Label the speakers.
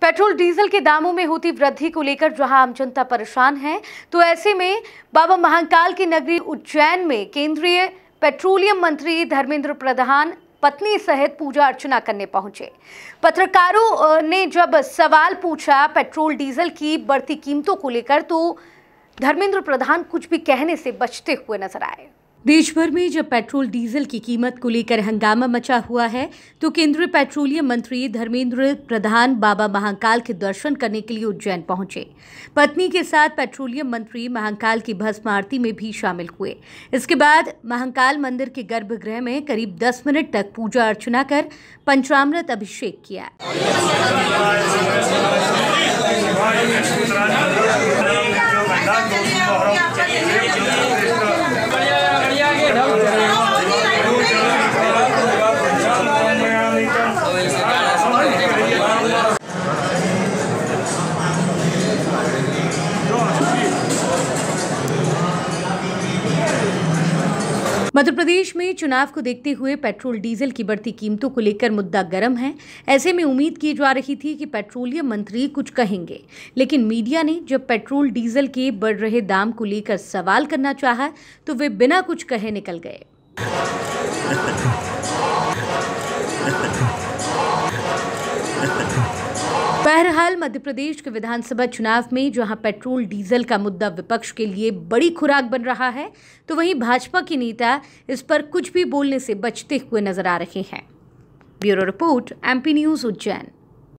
Speaker 1: petrol diesel के दामों में होती वृद्धि को लेकर जहां आम जनता परेशान है तो ऐसे में बाबा महाकाल की नगरी उज्जैन में केंद्रीय पेट्रोलियम मंत्री धर्मेंद्र प्रधान पत्नी सहित पूजा अर्चना करने पहुंचे पत्रकारों ने जब सवाल पूछा पेट्रोल डीजल की बढ़ती कीमतों को लेकर तो धर्मेंद्र प्रधान कुछ भी कहने से बचते हुए नजर आए देश भर में जब पेट्रोल डीजल की कीमत को लेकर हंगामा मचा हुआ है तो केंद्रीय पेट्रोलियम मंत्री धर्मेंद्र प्रधान बाबा महाकाल के दर्शन करने के लिए उज्जैन पहुंचे पत्नी के साथ पेट्रोलियम मंत्री महाकाल की भस्म आरती में भी शामिल हुए इसके बाद महाकाल मंदिर के गर्भगृह में करीब 10 मिनट तक पूजा अर्चना कर पंचामृत अभिषेक किया मध्य प्रदेश में चुनाव को देखते हुए पेट्रोल डीजल की बढ़ती कीमतों को लेकर मुद्दा गर्म है ऐसे में उम्मीद की जा रही थी कि पेट्रोलियम मंत्री कुछ कहेंगे लेकिन मीडिया ने जब पेट्रोल डीजल के बढ़ रहे दाम को लेकर सवाल करना चाहा तो वे बिना कुछ कहे निकल गए बहरहाल मध्य प्रदेश के विधानसभा चुनाव में जहां पेट्रोल डीजल का मुद्दा विपक्ष के लिए बड़ी खुराक बन रहा है तो वहीं भाजपा के नेता इस पर कुछ भी बोलने से बचते हुए नजर आ रहे हैं bureau report MP news Ujjain